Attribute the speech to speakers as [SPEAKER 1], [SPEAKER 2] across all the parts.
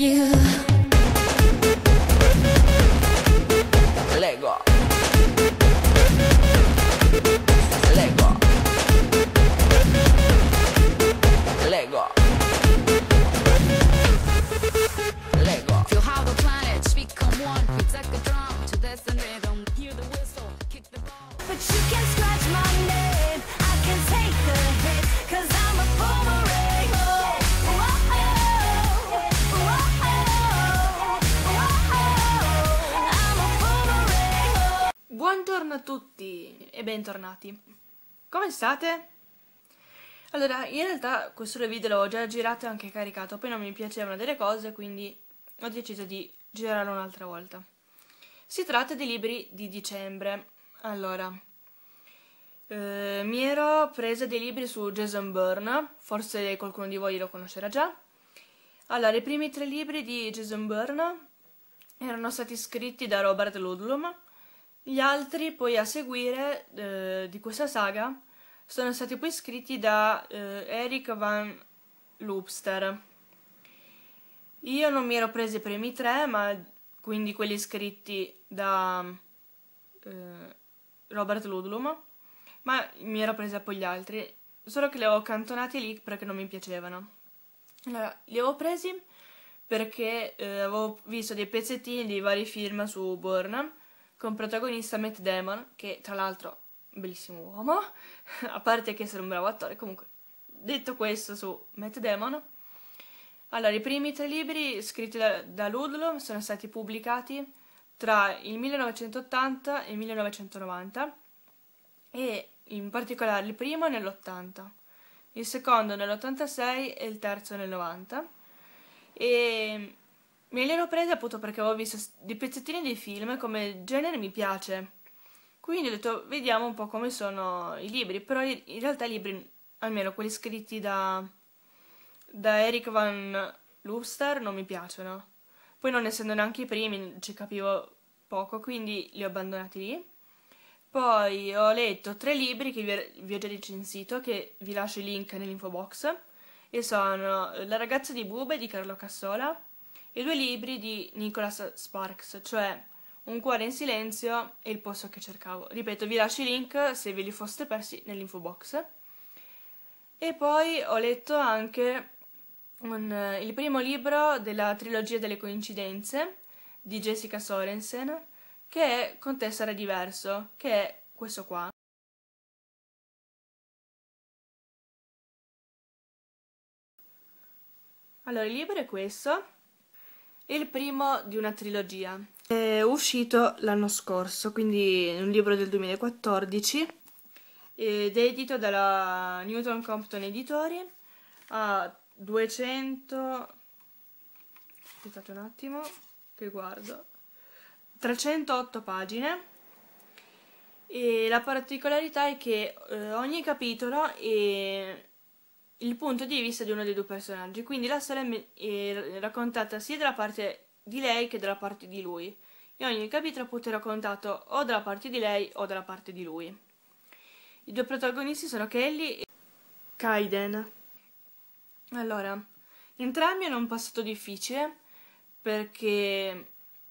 [SPEAKER 1] you. Let go. Let go. Let go. Let go. Feel how the planets become one. We take a drum to this rhythm. Hear the whistle, kick the ball. But you can not Buongiorno a tutti e bentornati. Come state? Allora, in realtà questo video l'ho già girato e anche caricato, poi non mi piacevano delle cose, quindi ho deciso di girarlo un'altra volta. Si tratta dei libri di dicembre. Allora, eh, mi ero presa dei libri su Jason Byrne, forse qualcuno di voi lo conoscerà già. Allora, i primi tre libri di Jason Byrne erano stati scritti da Robert Ludlum, gli altri poi a seguire eh, di questa saga sono stati poi scritti da eh, Eric Van Loopster. Io non mi ero presa i primi tre, ma quindi quelli scritti da eh, Robert Ludlum, ma mi ero presa poi gli altri, solo che li ho accantonati lì perché non mi piacevano. Allora, li avevo presi perché eh, avevo visto dei pezzettini di vari film su Bourne con protagonista Matt Damon, che tra l'altro è un bellissimo uomo, a parte che essere un bravo attore, comunque detto questo su Matt Damon. Allora, i primi tre libri scritti da, da Ludlow sono stati pubblicati tra il 1980 e il 1990 e in particolare il primo nell'80, il secondo nell'86 e il terzo nel 90 e Me li ero presi appunto perché avevo visto dei pezzettini dei film come genere mi piace. Quindi ho detto vediamo un po' come sono i libri, però in realtà i libri, almeno quelli scritti da, da Eric Van Lubster, non mi piacciono. Poi non essendo neanche i primi ci capivo poco, quindi li ho abbandonati lì. Poi ho letto tre libri che vi ho già recensito, che vi lascio il link nell'info box, e sono La ragazza di Bube di Carlo Cassola, i due libri di Nicholas Sparks, cioè Un cuore in silenzio e Il posto che cercavo. Ripeto, vi lascio i link se ve li foste persi nell'info box. E poi ho letto anche un, il primo libro della trilogia delle coincidenze di Jessica Sorensen, che è Contessa era diverso, che è questo qua. Allora, il libro è questo il primo di una trilogia. È uscito l'anno scorso, quindi un libro del 2014 ed è edito dalla Newton Compton Editori a 200 aspettate un attimo che guardo 308 pagine e la particolarità è che eh, ogni capitolo è il punto di vista di uno dei due personaggi, quindi la storia è eh, raccontata sia dalla parte di lei che dalla parte di lui. In ogni capitolo appunto è raccontato o dalla parte di lei o dalla parte di lui. I due protagonisti sono Kelly e Kaiden. Allora, entrambi hanno un passato difficile perché...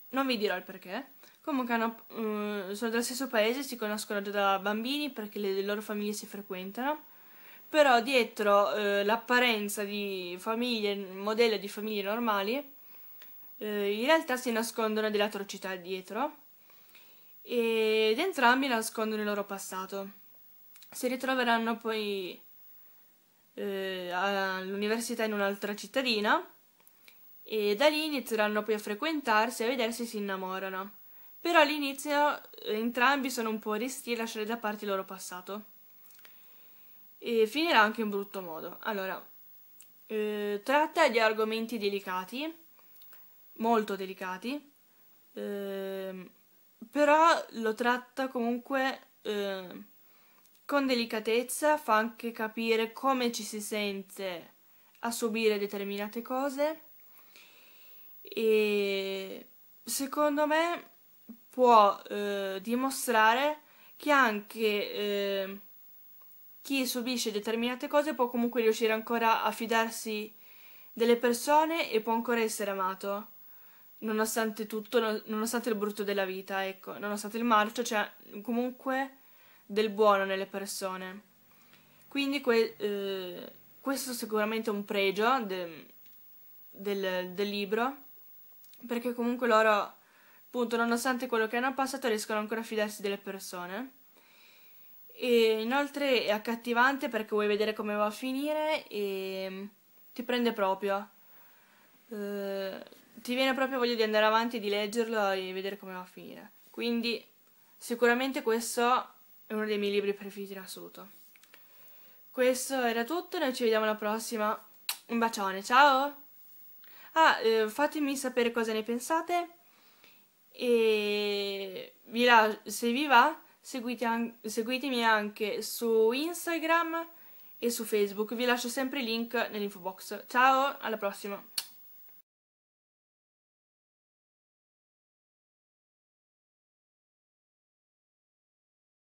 [SPEAKER 1] non vi dirò il perché. Comunque hanno, uh, sono dello stesso paese, si conoscono già da bambini perché le, le loro famiglie si frequentano però dietro eh, l'apparenza di famiglie, modello di famiglie normali, eh, in realtà si nascondono delle atrocità dietro ed entrambi nascondono il loro passato. Si ritroveranno poi eh, all'università in un'altra cittadina e da lì inizieranno poi a frequentarsi e a vedersi si innamorano. Però all'inizio eh, entrambi sono un po' resti a lasciare da parte il loro passato e finirà anche in brutto modo. Allora, eh, tratta di argomenti delicati, molto delicati, eh, però lo tratta comunque eh, con delicatezza, fa anche capire come ci si sente a subire determinate cose e secondo me può eh, dimostrare che anche ehm, chi subisce determinate cose può comunque riuscire ancora a fidarsi delle persone e può ancora essere amato, nonostante tutto, nonostante il brutto della vita, ecco, nonostante il marcio, c'è cioè, comunque del buono nelle persone. Quindi que, eh, questo sicuramente è un pregio de, del, del libro, perché comunque loro, appunto, nonostante quello che hanno passato, riescono ancora a fidarsi delle persone. E inoltre è accattivante perché vuoi vedere come va a finire e ti prende proprio. Eh, ti viene proprio voglia di andare avanti, di leggerlo e vedere come va a finire. Quindi sicuramente questo è uno dei miei libri preferiti in assoluto. Questo era tutto, noi ci vediamo alla prossima. Un bacione, ciao! Ah, eh, fatemi sapere cosa ne pensate e vi se vi va an seguitemi anche su Instagram e su Facebook, vi lascio sempre il link nell'info box. Ciao, alla prossima!